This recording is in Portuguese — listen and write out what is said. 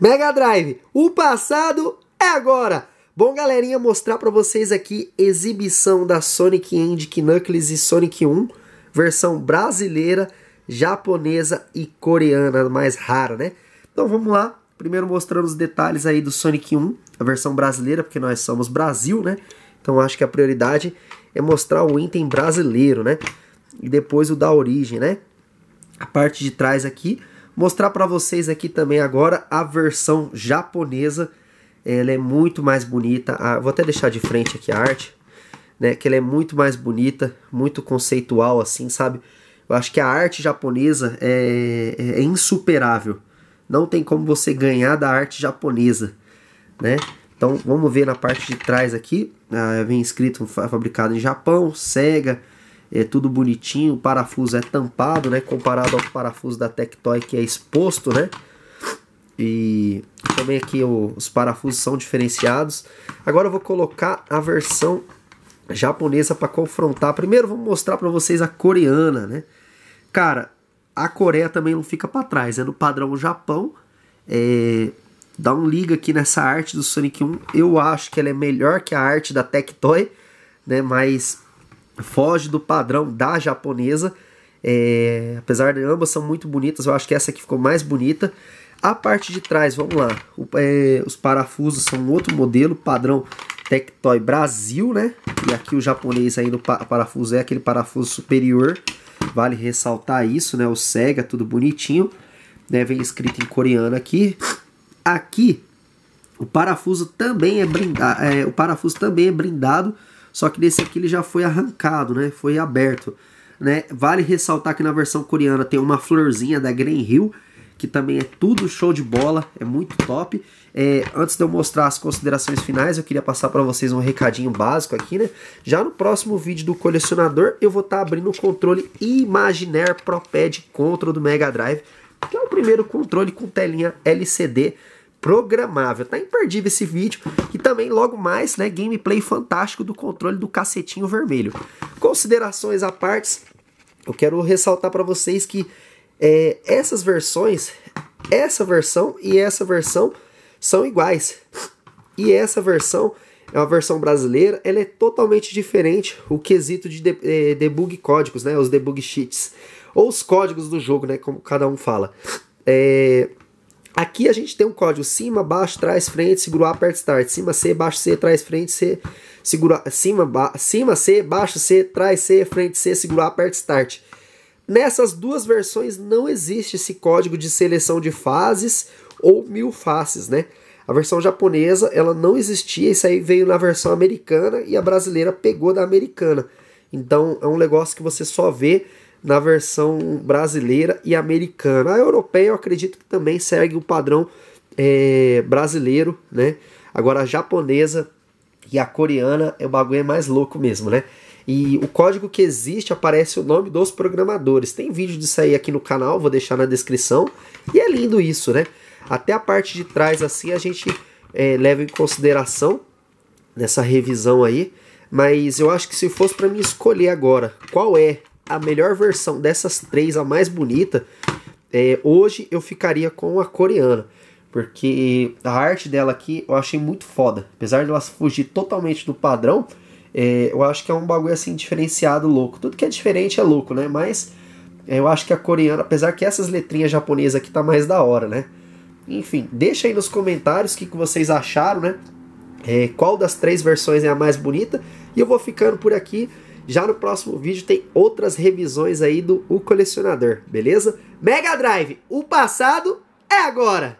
Mega Drive, o passado é agora. Bom, galerinha, mostrar para vocês aqui exibição da Sonic End, Knuckles e Sonic 1, versão brasileira, japonesa e coreana, mais rara, né? Então vamos lá, primeiro mostrando os detalhes aí do Sonic 1, a versão brasileira, porque nós somos Brasil, né? Então acho que a prioridade é mostrar o item brasileiro, né? E depois o da origem, né? A parte de trás aqui, Mostrar para vocês aqui também agora a versão japonesa. Ela é muito mais bonita. Ah, vou até deixar de frente aqui a arte, né? Que ela é muito mais bonita, muito conceitual assim, sabe? Eu acho que a arte japonesa é, é, é insuperável. Não tem como você ganhar da arte japonesa, né? Então vamos ver na parte de trás aqui. Ah, vem escrito fabricado em Japão, Sega é tudo bonitinho, o parafuso é tampado, né? Comparado ao parafuso da Tectoy que é exposto, né? E também aqui o, os parafusos são diferenciados. Agora eu vou colocar a versão japonesa para confrontar. Primeiro vou mostrar para vocês a coreana, né? Cara, a Coreia também não fica para trás, é no padrão Japão. É... Dá um liga aqui nessa arte do Sonic 1. Eu acho que ela é melhor que a arte da Tectoy, né? Mas foge do padrão da japonesa. É, apesar de ambas são muito bonitas, eu acho que essa aqui ficou mais bonita. A parte de trás, vamos lá. O, é, os parafusos são outro modelo, padrão Tectoy Brasil, né? E aqui o japonês ainda, o parafuso é aquele parafuso superior. Vale ressaltar isso, né? O Sega, tudo bonitinho. Né? Vem escrito em coreano aqui. Aqui, o parafuso também é brindado. É, o parafuso também é brindado só que nesse aqui ele já foi arrancado, né? Foi aberto. Né? Vale ressaltar que na versão coreana tem uma florzinha da Green Hill, que também é tudo show de bola, é muito top. É, antes de eu mostrar as considerações finais, eu queria passar para vocês um recadinho básico aqui, né? Já no próximo vídeo do colecionador, eu vou estar tá abrindo o controle Imaginaire Pro Pad Control do Mega Drive, que é o primeiro controle com telinha LCD programável. Tá imperdível esse vídeo e também logo mais, né, gameplay fantástico do controle do cacetinho vermelho. Considerações à parte, eu quero ressaltar para vocês que é, essas versões, essa versão e essa versão são iguais. E essa versão é uma versão brasileira, ela é totalmente diferente o quesito de, de é, debug códigos, né, os debug sheets ou os códigos do jogo, né, como cada um fala. É, Aqui a gente tem um código cima, baixo, trás, frente, seguro A, aperta start. Cima, C, baixo, C, trás, frente, C, seguro A, cima, ba, cima, C, baixo, C, trás, C, frente, C, seguro A, aperta start. Nessas duas versões não existe esse código de seleção de fases ou mil faces, né? A versão japonesa, ela não existia, isso aí veio na versão americana e a brasileira pegou da americana. Então, é um negócio que você só vê na versão brasileira e americana. A europeia eu acredito que também segue o padrão é, brasileiro, né? Agora a japonesa e a coreana é o bagulho é mais louco mesmo, né? E o código que existe aparece o nome dos programadores. Tem vídeo disso aí aqui no canal, vou deixar na descrição. E é lindo isso, né? Até a parte de trás assim a gente é, leva em consideração nessa revisão aí. Mas eu acho que se fosse para mim escolher agora qual é a melhor versão dessas três, a mais bonita, é, hoje eu ficaria com a coreana. Porque a arte dela aqui eu achei muito foda. Apesar de ela fugir totalmente do padrão, é, eu acho que é um bagulho assim diferenciado, louco. Tudo que é diferente é louco, né? Mas é, eu acho que a coreana, apesar que essas letrinhas japonesas aqui tá mais da hora, né? Enfim, deixa aí nos comentários o que, que vocês acharam, né? É, qual das três versões é a mais bonita. E eu vou ficando por aqui. Já no próximo vídeo tem outras revisões aí do O Colecionador, beleza? Mega Drive, o passado é agora!